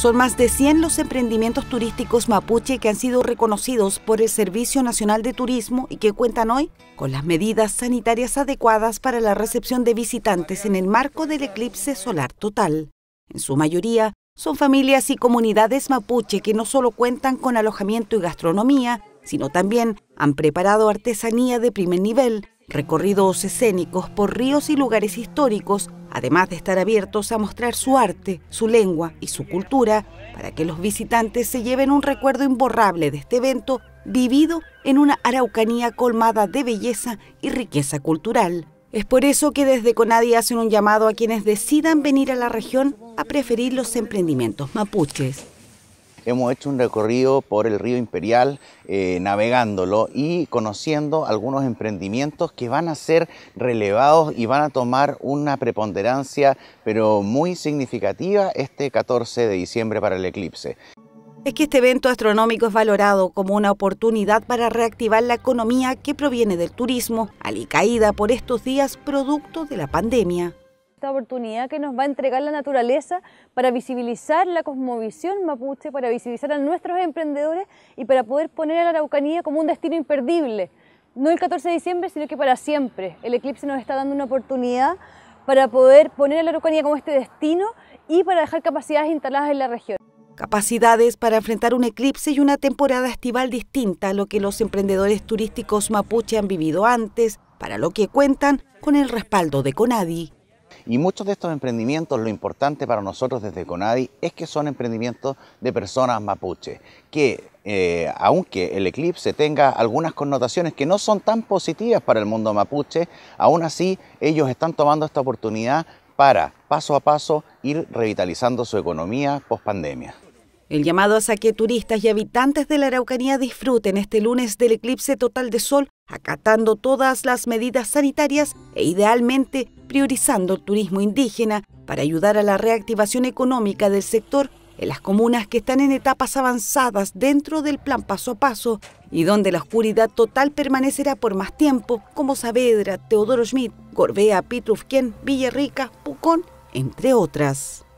Son más de 100 los emprendimientos turísticos mapuche que han sido reconocidos por el Servicio Nacional de Turismo y que cuentan hoy con las medidas sanitarias adecuadas para la recepción de visitantes en el marco del eclipse solar total. En su mayoría, son familias y comunidades mapuche que no solo cuentan con alojamiento y gastronomía, sino también han preparado artesanía de primer nivel, recorridos escénicos por ríos y lugares históricos además de estar abiertos a mostrar su arte, su lengua y su cultura, para que los visitantes se lleven un recuerdo imborrable de este evento vivido en una Araucanía colmada de belleza y riqueza cultural. Es por eso que desde Conadi hacen un llamado a quienes decidan venir a la región a preferir los emprendimientos mapuches hemos hecho un recorrido por el río Imperial, eh, navegándolo y conociendo algunos emprendimientos que van a ser relevados y van a tomar una preponderancia, pero muy significativa, este 14 de diciembre para el eclipse. Es que este evento astronómico es valorado como una oportunidad para reactivar la economía que proviene del turismo, alicaída por estos días producto de la pandemia esta oportunidad que nos va a entregar la naturaleza para visibilizar la cosmovisión mapuche, para visibilizar a nuestros emprendedores y para poder poner a la Araucanía como un destino imperdible. No el 14 de diciembre, sino que para siempre. El eclipse nos está dando una oportunidad para poder poner a la Araucanía como este destino y para dejar capacidades instaladas en la región. Capacidades para enfrentar un eclipse y una temporada estival distinta a lo que los emprendedores turísticos mapuche han vivido antes, para lo que cuentan con el respaldo de Conadi. Y muchos de estos emprendimientos, lo importante para nosotros desde Conadi es que son emprendimientos de personas mapuche, que eh, aunque el eclipse tenga algunas connotaciones que no son tan positivas para el mundo mapuche, aún así ellos están tomando esta oportunidad para, paso a paso, ir revitalizando su economía post pandemia. El llamado es a que turistas y habitantes de la Araucanía disfruten este lunes del eclipse total de sol, acatando todas las medidas sanitarias e idealmente priorizando el turismo indígena para ayudar a la reactivación económica del sector en las comunas que están en etapas avanzadas dentro del plan paso a paso y donde la oscuridad total permanecerá por más tiempo, como Saavedra, Teodoro Schmidt, Gorbea, Pitrufquén, Villarrica, Pucón, entre otras.